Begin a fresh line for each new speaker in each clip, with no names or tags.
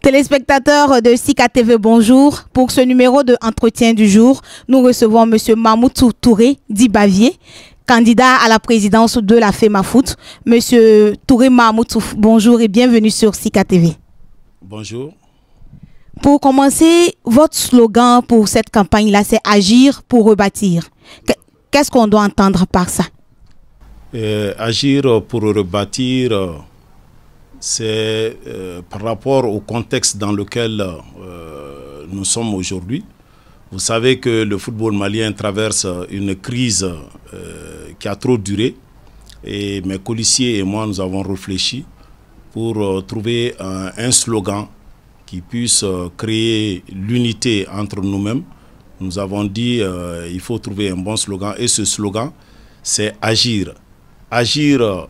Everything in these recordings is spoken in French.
Téléspectateurs de Sika TV, bonjour. Pour ce numéro de entretien du jour, nous recevons Monsieur Mamoutou Touré d'Ibavier, candidat à la présidence de la FEMAFOOT. Foot. Monsieur Touré Mamoutou, bonjour et bienvenue sur Sika TV. Bonjour. Pour commencer, votre slogan pour cette campagne-là, c'est agir pour rebâtir. Qu'est-ce qu'on doit entendre par ça
euh, Agir pour rebâtir euh, c'est euh, par rapport au contexte dans lequel euh, nous sommes aujourd'hui. Vous savez que le football malien traverse une crise euh, qui a trop duré et mes policiers et moi, nous avons réfléchi pour trouver un, un, slogan qui puisse créer l'unité entre nous-mêmes. Nous avons dit il faut trouver un bon slogan et ce slogan, c'est agir. Agir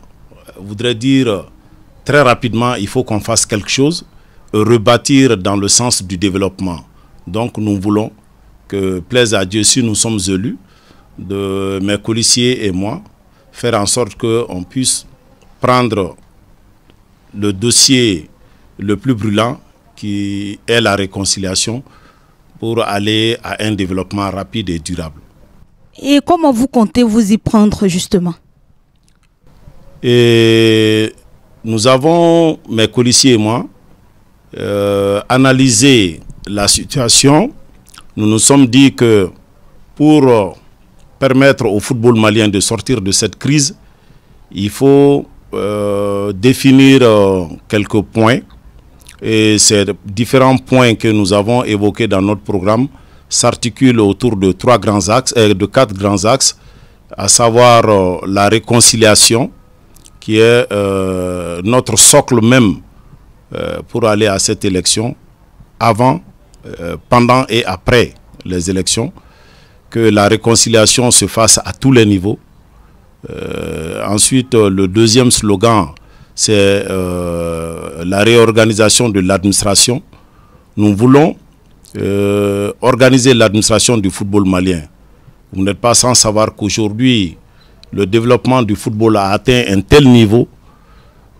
voudrait dire très rapidement, il faut qu'on fasse quelque chose, rebâtir dans le sens du développement. Donc nous voulons que, plaise à Dieu, si nous sommes élus, de mes policiers et moi, faire en sorte qu'on puisse prendre le dossier le plus brûlant qui est la réconciliation pour aller à un développement rapide et durable.
Et comment vous comptez vous y prendre justement
et nous avons, mes policiers et moi, euh, analysé la situation. Nous nous sommes dit que pour euh, permettre au football malien de sortir de cette crise, il faut euh, définir quelques points. Et ces différents points que nous avons évoqués dans notre programme s'articulent autour de trois grands axes, de quatre grands axes, à savoir la réconciliation, qui est euh, notre socle même euh, pour aller à cette élection, avant, euh, pendant et après les élections, que la réconciliation se fasse à tous les niveaux. ensuite, le deuxième slogan, c'est la réorganisation de l'administration. Nous voulons organiser l'administration du football malien. Vous n'êtes pas sans savoir qu'aujourd'hui, le développement du football a atteint un tel niveau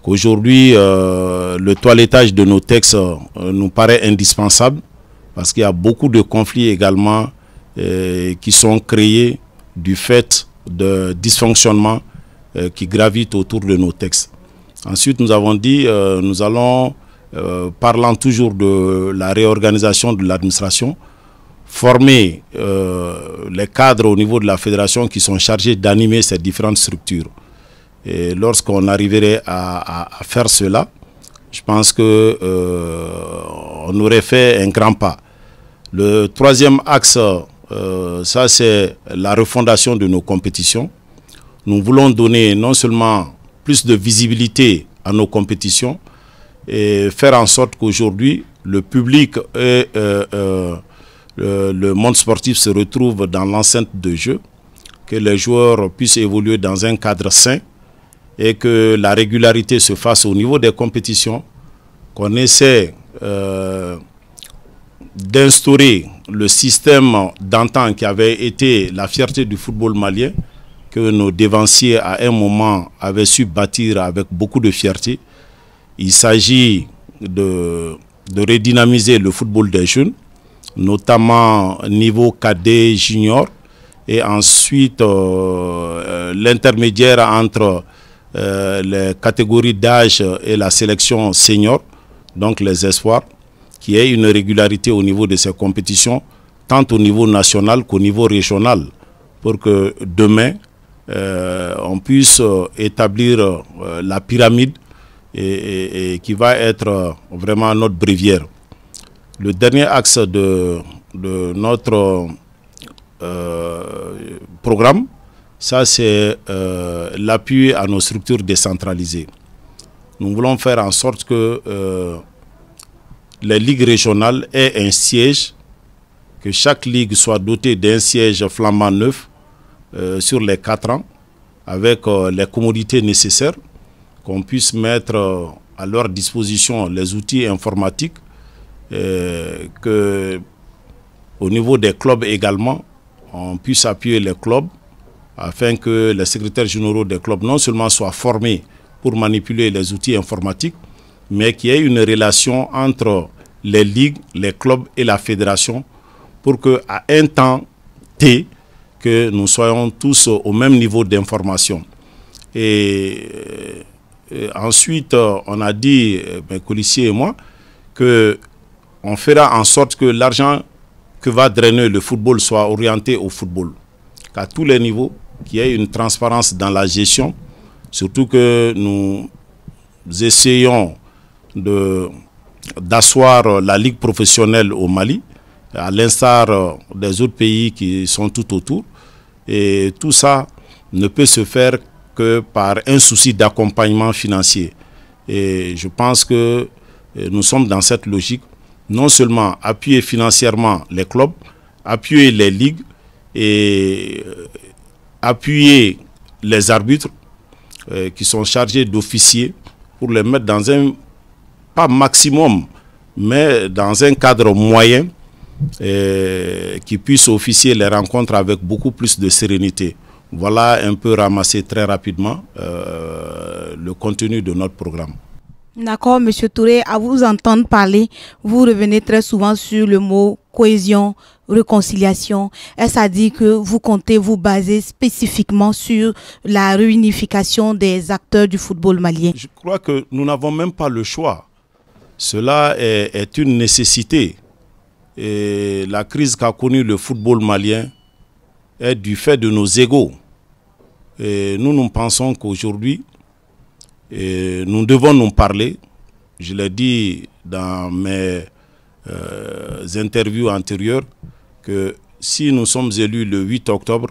qu'aujourd'hui, euh, le toilettage de nos textes euh, nous paraît indispensable parce qu'il y a beaucoup de conflits également euh, qui sont créés du fait de dysfonctionnements qui gravitent autour de nos textes. Ensuite, nous avons dit, nous allons, parlant toujours de la réorganisation de l'administration, former euh, les cadres au niveau de la fédération qui sont chargés d'animer ces différentes structures. Et lorsqu'on arriverait à, faire cela, je pense que euh, aurait fait un grand pas. Le troisième axe, euh, ça c'est la refondation de nos compétitions. Nous voulons donner non seulement plus de visibilité à nos compétitions et faire en sorte qu'aujourd'hui le public est... Euh, le, monde sportif se retrouve dans l'enceinte de jeu, que les joueurs puissent évoluer dans un cadre sain et que la régularité se fasse au niveau des compétitions, qu'on essaie euh, d'instaurer le système d'antan qui avait été la fierté du football malien, que nos dévanciers à un moment avaient su bâtir avec beaucoup de fierté. Il s'agit de, de redynamiser le football des jeunes notamment niveau cadet junior, et ensuite euh, euh, l'intermédiaire entre euh, les catégories d'âge et la sélection senior, donc les espoirs, qui est une régularité au niveau de ces compétitions, tant au niveau national qu'au niveau régional, pour que demain, on puisse établir la pyramide et, qui va être vraiment notre bréviaire. Le dernier axe de, notre euh, programme, ça c'est euh, l'appui à nos structures décentralisées. Nous voulons faire en sorte que euh, les ligues régionales aient un siège, que chaque ligue soit dotée d'un siège flamand neuf sur les quatre ans, avec les commodités nécessaires, qu'on puisse mettre à leur disposition les outils informatiques euh, que au niveau des clubs également, on puisse appuyer les clubs afin que les secrétaires généraux des clubs non seulement soient formés pour manipuler les outils informatiques, mais qu'il y ait une relation entre les ligues, les clubs et la fédération pour qu'à un temps T, que nous soyons tous au même niveau d'information. Et, euh, euh, ensuite, on a dit, ben, policiers et moi, que on fera en sorte que l'argent que va drainer le football soit orienté au football. Qu'à tous les niveaux, qu'il y ait une transparence dans la gestion, surtout que nous essayons d'asseoir la ligue professionnelle au Mali, à l'instar euh, des autres pays qui sont tout autour. Et tout ça ne peut se faire que par un souci d'accompagnement financier. Et je pense que euh, nous sommes dans cette logique non seulement appuyer financièrement les clubs, appuyer les ligues et euh, appuyer les arbitres euh, qui sont chargés d'officier pour les mettre dans un, pas maximum, mais dans un cadre moyen euh, qui puisse officier les rencontres avec beaucoup plus de sérénité. Voilà un peu ramassé très rapidement le contenu de notre programme.
D'accord, Monsieur Touré, à vous entendre parler, vous revenez très souvent sur le mot cohésion, réconciliation. Est-ce à dire que vous comptez vous baser spécifiquement sur la réunification des acteurs du football malien Je
crois que nous n'avons même pas le choix. Cela est, une nécessité. Et la crise qu'a connue le football malien est du fait de nos égaux. Et nous, nous pensons qu'aujourd'hui, nous devons nous parler. Je l'ai dit dans mes euh, interviews antérieures que si nous sommes élus le 8 octobre,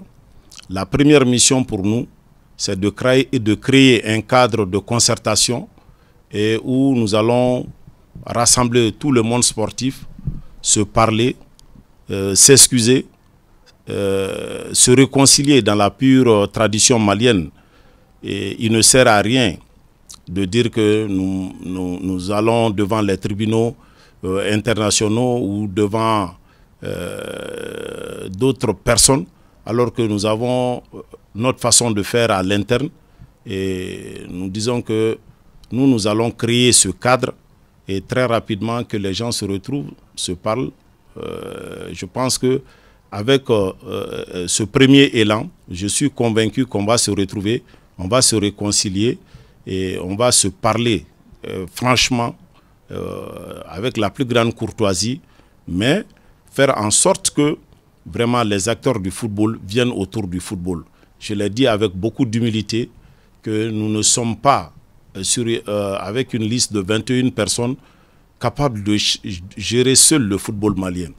la première mission pour nous, c'est de créer, de créer un cadre de concertation et où nous allons rassembler tout le monde sportif, se parler, euh, s'excuser, euh, se réconcilier dans la pure tradition malienne. Et il ne sert à rien de dire que nous, nous, allons devant les tribunaux euh, internationaux ou devant euh, d'autres personnes, alors que nous avons euh, notre façon de faire à l'interne. Et nous disons que nous, nous allons créer ce cadre et très rapidement que les gens se retrouvent, se parlent. je pense que avec ce premier élan, je suis convaincu qu'on va se retrouver, on va se réconcilier et on va se parler euh, franchement euh, avec la plus grande courtoisie, mais faire en sorte que vraiment les acteurs du football viennent autour du football. Je l'ai dit avec beaucoup d'humilité que nous ne sommes pas euh, sur, avec une liste de 21 personnes capables de gérer seul le football malien.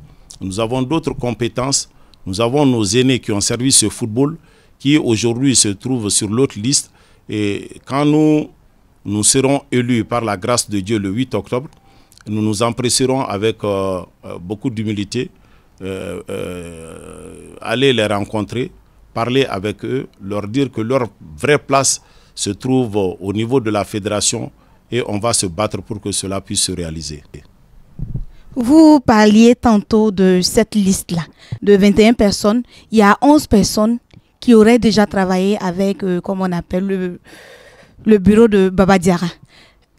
Nous avons d'autres compétences, nous avons nos aînés qui ont servi ce football, qui aujourd'hui se trouvent sur l'autre liste, et quand nous, nous serons élus par la grâce de Dieu le 8 octobre, nous nous empresserons avec euh, euh, beaucoup d'humilité, euh, aller les rencontrer, parler avec eux, leur dire que leur vraie place se trouve au niveau de la fédération et on va se battre pour que cela puisse se réaliser.
Vous parliez tantôt de cette liste-là, de 21 personnes. Il y a 11 personnes qui aurait déjà travaillé avec, euh, comme on appelle, le, bureau de Babadiara.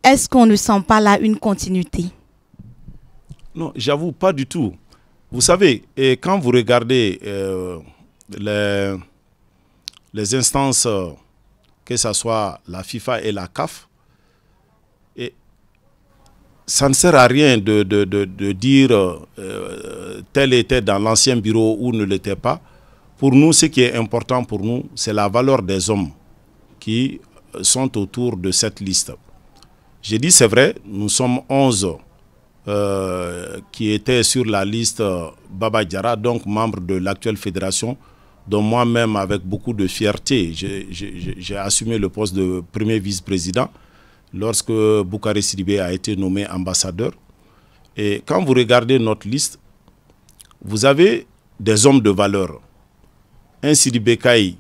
Est-ce qu'on ne sent pas là une continuité
Non, j'avoue, pas du tout. Vous savez, quand vous regardez euh, les, instances, euh, que ce soit la FIFA et la CAF, ça ne sert à rien de, dire tel était dans l'ancien bureau ou ne l'était pas. Pour nous, ce qui est important pour nous, c'est la valeur des hommes qui euh, sont autour de cette liste. J'ai dit, c'est vrai, nous sommes 11 euh, qui étaient sur la liste euh, Baba Djara, donc membre de l'actuelle fédération, dont moi-même, avec beaucoup de fierté, j'ai assumé le poste de premier vice-président lorsque Boukhari Sidibé a été nommé ambassadeur. Et quand vous regardez notre liste, vous avez des hommes de valeur un Bekaï,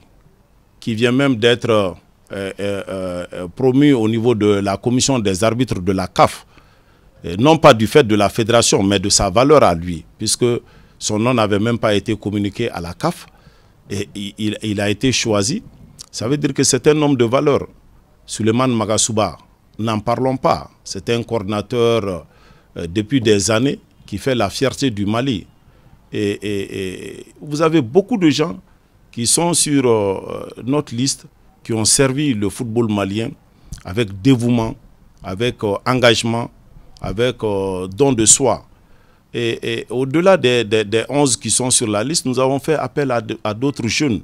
qui vient même d'être euh, euh, euh, promu au niveau de la commission des arbitres de la CAF, non pas du fait de la fédération, mais de sa valeur à lui, puisque son nom n'avait même pas été communiqué à la CAF. Et il, a été choisi. Ça veut dire que c'est un homme de valeur. Suleiman Magasuba, n'en parlons pas. C'est un coordinateur depuis des années qui fait la fierté du Mali. et vous avez beaucoup de gens qui sont sur euh, notre liste, qui ont servi le football malien avec dévouement, avec euh, engagement, avec euh, don de soi. Et, au-delà des, 11 qui sont sur la liste, nous avons fait appel à, d'autres jeunes,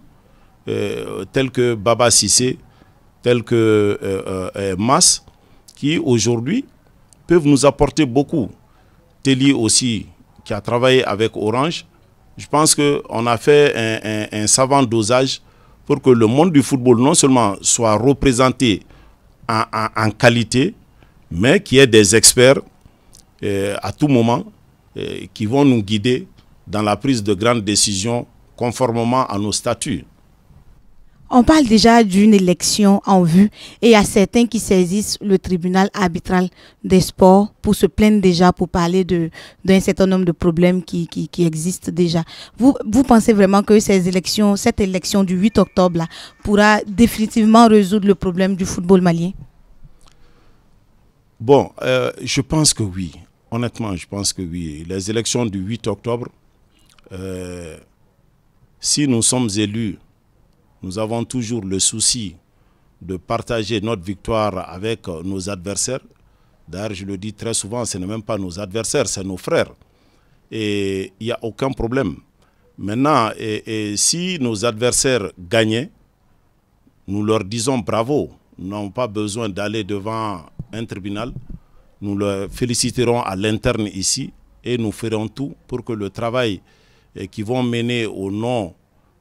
tels que Baba Sissé, tels que Mas, qui aujourd'hui peuvent nous apporter beaucoup. Telly aussi, qui a travaillé avec Orange, je pense qu'on a fait un, savant dosage pour que le monde du football non seulement soit représenté en, qualité, mais qu'il y ait des experts euh, à tout moment euh, qui vont nous guider dans la prise de grandes décisions conformément à nos statuts.
On parle déjà d'une élection en vue et il y a certains qui saisissent le tribunal arbitral des sports pour se plaindre déjà, pour parler d'un certain nombre de problèmes qui, qui, existent déjà. Vous, vous pensez vraiment que ces élections, cette élection du 8 octobre pourra définitivement résoudre le problème du football malien
Bon, euh, je pense que oui. Honnêtement, je pense que oui. Les élections du 8 octobre, euh, si nous sommes élus nous avons toujours le souci de partager notre victoire avec euh, nos adversaires. D'ailleurs, je le dis très souvent, ce n'est même pas nos adversaires, c'est nos frères. Et il n'y a aucun problème. Maintenant, si nos adversaires gagnaient, nous leur disons bravo. Nous n'avons pas besoin d'aller devant un tribunal. Nous le féliciterons à l'interne ici et nous ferons tout pour que le travail eh, qu'ils vont mener au nom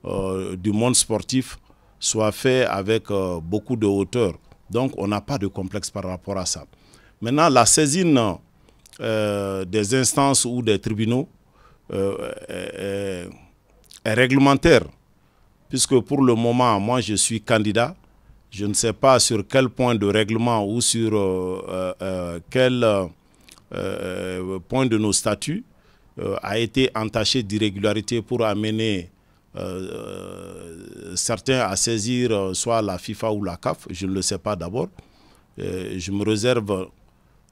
euh, du monde sportif soit fait avec euh, beaucoup de hauteur. Donc, on n'a pas de complexe par rapport à ça. Maintenant, la saisine euh, des instances ou des tribunaux est, est, réglementaire, puisque pour le moment, moi, je suis candidat. Je ne sais pas sur quel point de règlement ou sur quel point de nos statuts a été entaché d'irrégularité pour amener euh, euh, certains à saisir euh, soit la FIFA ou la CAF, je ne le sais pas d'abord. je me réserve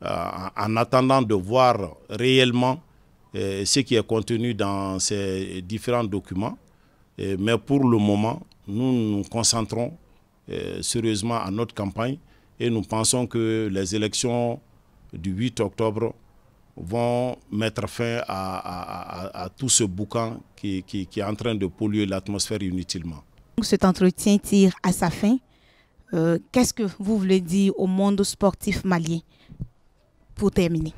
en attendant de voir réellement ce qui est contenu dans ces différents documents. mais pour le moment, nous nous concentrons sérieusement à notre campagne et nous pensons que les élections du 8 octobre vont mettre fin à, tout ce boucan qui, est en train de polluer l'atmosphère inutilement.
Donc cet entretien tire à sa fin. Euh, qu'est-ce que vous voulez dire au monde sportif malien pour terminer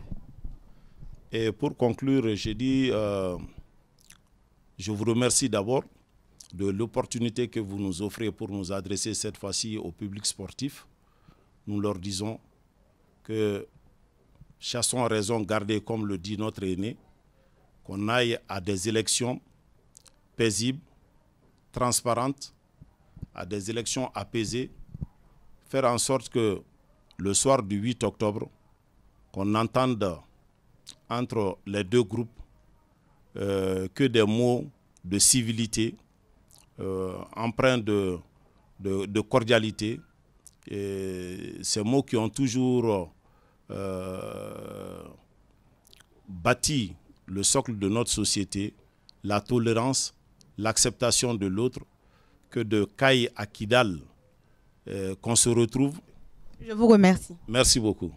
Et pour conclure, je dis, euh, je vous remercie d'abord de l'opportunité que vous nous offrez pour nous adresser cette fois-ci au public sportif. Nous leur disons que chassons raison gardée, comme le dit notre aîné, qu'on aille à des élections paisibles, transparentes, à des élections apaisées, faire en sorte que le soir du 8 octobre, qu'on n'entende entre les deux groupes euh, que des mots de civilité, euh, empreints de, de, cordialité, et ces mots qui ont toujours euh, bâti le socle de notre société, la tolérance, l'acceptation de l'autre, que de Kai à Kidal, euh, qu'on se retrouve.
Je vous remercie.
Merci beaucoup.